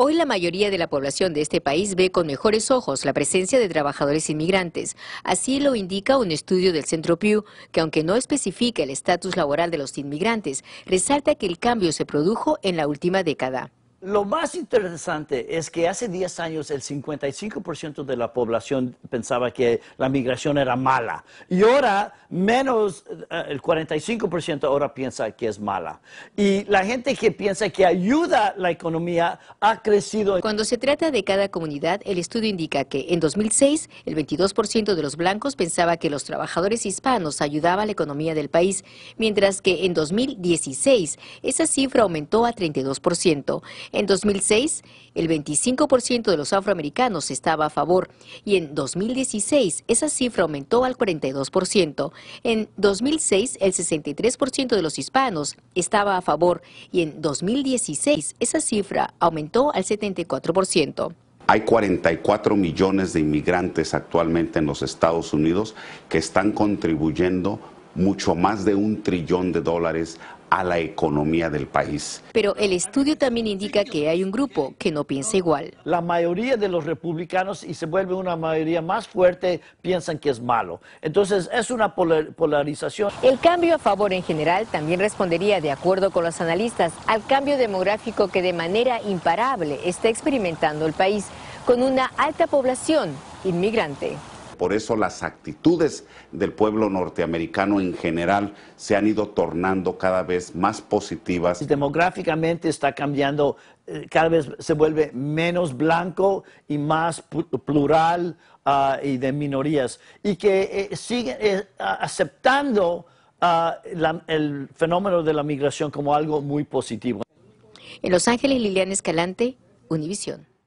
Hoy la mayoría de la población de este país ve con mejores ojos la presencia de trabajadores inmigrantes. Así lo indica un estudio del Centro Pew, que aunque no especifica el estatus laboral de los inmigrantes, resalta que el cambio se produjo en la última década. Lo más interesante es que hace 10 años el 55% de la población pensaba que la migración era mala y ahora menos eh, el 45% ahora piensa que es mala. Y la gente que piensa que ayuda la economía ha crecido. Cuando se trata de cada comunidad, el estudio indica que en 2006 el 22% de los blancos pensaba que los trabajadores hispanos ayudaban a la economía del país, mientras que en 2016 esa cifra aumentó a 32%. En 2006, el 25% de los afroamericanos estaba a favor y en 2016 esa cifra aumentó al 42%. En 2006, el 63% de los hispanos estaba a favor y en 2016 esa cifra aumentó al 74%. Hay 44 millones de inmigrantes actualmente en los Estados Unidos que están contribuyendo mucho más de un trillón de dólares a la economía del país. Pero el estudio también indica que hay un grupo que no piensa igual. La mayoría de los republicanos, y se vuelve una mayoría más fuerte, piensan que es malo. Entonces es una polarización. El cambio a favor en general también respondería, de acuerdo con los analistas, al cambio demográfico que de manera imparable está experimentando el país, con una alta población inmigrante. Por eso las actitudes del pueblo norteamericano en general se han ido tornando cada vez más positivas. Demográficamente está cambiando, eh, cada vez se vuelve menos blanco y más plural ah, y de minorías. Y que eh, sigue eh, aceptando ah, el fenómeno de la migración como algo muy positivo. En Los Ángeles, Liliana Escalante, Univisión.